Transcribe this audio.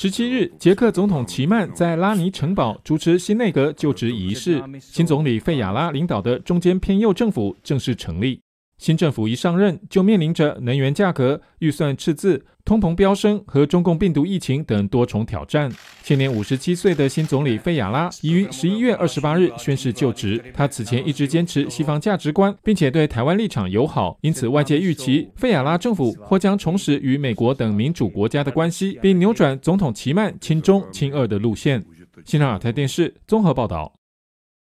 十七日，捷克总统齐曼在拉尼城堡主持新内阁就职仪式，新总理费亚拉领导的中间偏右政府正式成立。新政府一上任，就面临着能源价格、预算赤字、通膨飙升和中共病毒疫情等多重挑战。现年五十七岁的新总理费亚拉已于十一月二十八日宣誓就职。他此前一直坚持西方价值观，并且对台湾立场友好，因此外界预期费亚拉政府或将重拾与美国等民主国家的关系，并扭转总统奇曼亲中亲俄的路线。新浪亚太电视综合报道。